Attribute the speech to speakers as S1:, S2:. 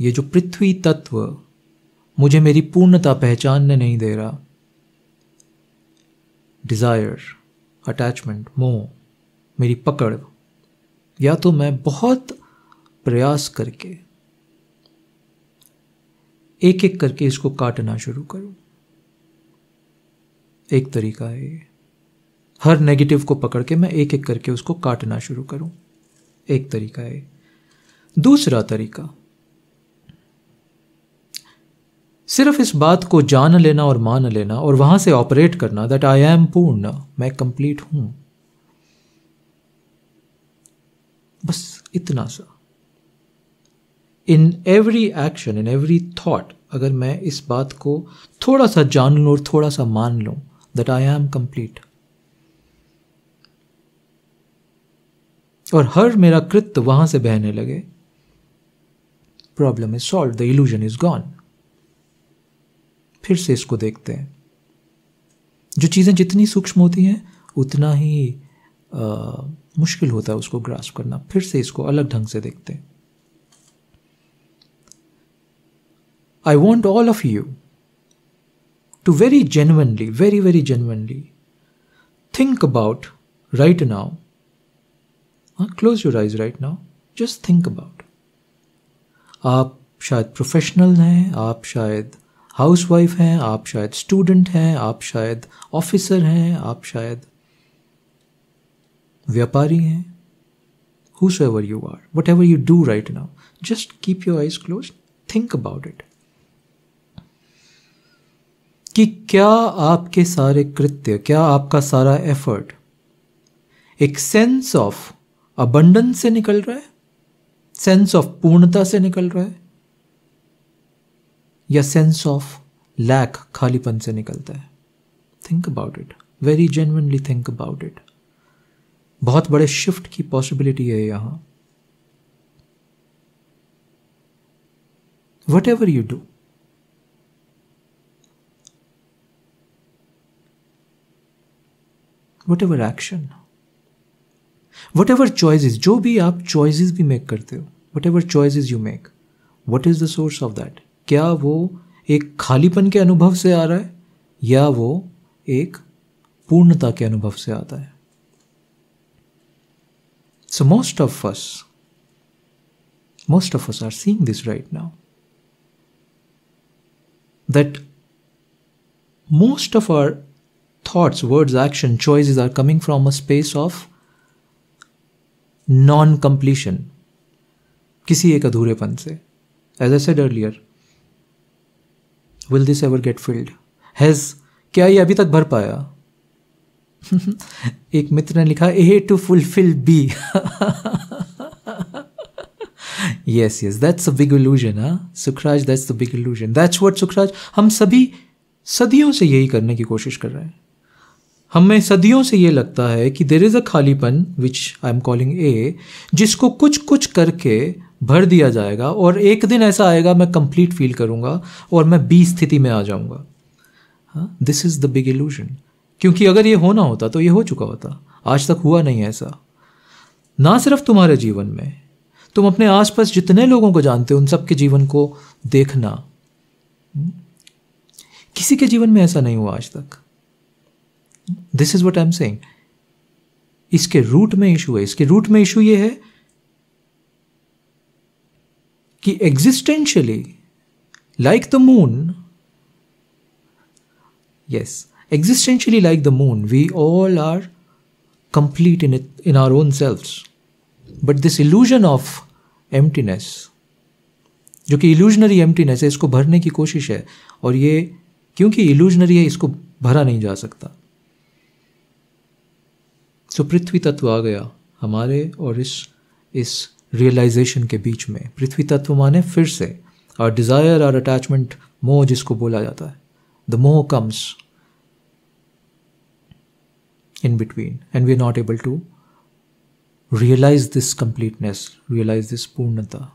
S1: ये जो पृथ्वी तत्व मुझे मेरी पूर्णता पहचानने नहीं दे रहा डिज़ायर अटैचमेंट मोह मेरी पकड़ या तो मैं बहुत प्रयास करके एक एक करके इसको काटना शुरू करूं एक तरीका है ये हर नेगेटिव को पकड़ के मैं एक एक करके उसको काटना शुरू करूं एक तरीका है दूसरा तरीका सिर्फ इस बात को जान लेना और मान लेना और वहां से ऑपरेट करना दैट आई एम पूर्ण मैं कंप्लीट हूं बस इतना सा in every action in every thought अगर मैं इस बात को थोड़ा सा जान लू और थोड़ा सा मान लू दैट आई एम कंप्लीट और हर मेरा कृत्य वहां से बहने लगे problem is solve the illusion is gone फिर से इसको देखते हैं जो चीज़ें जितनी सूक्ष्म होती हैं उतना ही आ, मुश्किल होता है उसको ग्रास्प करना फिर से इसको अलग ढंग से देखते हैं I want all of you to very genuinely very very genuinely think about right now close your eyes right now just think about आप शायद प्रोफेशनल हैं आप शायद हाउसवाइफ हैं आप शायद स्टूडेंट हैं आप शायद ऑफिसर हैं आप शायद व्यापारी हैं whoever you are whatever you do right now just keep your eyes close think about it कि क्या आपके सारे कृत्य क्या आपका सारा एफर्ट एक सेंस ऑफ अबंडन से निकल रहा है सेंस ऑफ पूर्णता से निकल रहा है या सेंस ऑफ लैक खालीपन से निकलता है think about it very genuinely think about it बहुत बड़े शिफ्ट की पॉसिबिलिटी है यहां whatever you do whatever action whatever choices जो भी आप चॉइजेस भी मेक करते हो whatever choices you make what is the source of that क्या वो एक खालीपन के अनुभव से आ रहा है या वो एक पूर्णता के अनुभव से आता है so most of us most of us are seeing this right now that most of our thoughts words action choices are coming from a space of non completion किसी एक अधूरेपन से as I said earlier will this ever get filled has क्या ये अभी तक भर पाया एक मित्र ने लिखा A to fulfil B yes yes that's a big illusion हाँ Sukhraj that's the big illusion that's what Sukhraj हम सभी सदियों से यही करने की कोशिश कर रहे हैं हमें सदियों से ये लगता है कि देर इज़ अ खालीपन विच आई एम कॉलिंग ए जिसको कुछ कुछ करके भर दिया जाएगा और एक दिन ऐसा आएगा मैं कंप्लीट फील करूंगा और मैं बी स्थिति में आ जाऊंगा this is the big illusion क्योंकि अगर ये होना होता तो ये हो चुका होता आज तक हुआ नहीं ऐसा ना सिर्फ तुम्हारे जीवन में तुम अपने आसपास जितने लोगों को जानते हो उन सबके जीवन को देखना हम्म? किसी के जीवन में ऐसा नहीं हुआ आज तक this is what I am saying इसके रूट में इशू है इसके रूट में इशू ये है कि existentially like the moon yes existentially like the moon we all are complete in in our own self but this illusion of emptiness जो कि इल्यूजनरी एम्प्टीनेस है इसको भरने की कोशिश है और ये क्योंकि इल्यूजनरी है इसको भरा नहीं जा सकता सो so, पृथ्वी तत्व आ गया हमारे और इस इस रियलाइजेशन के बीच में पृथ्वी तत्व माने फिर से और डिजायर और अटैचमेंट मोह जिसको बोला जाता है the moh comes in between and we are not able to realise this completeness realise this पूर्णता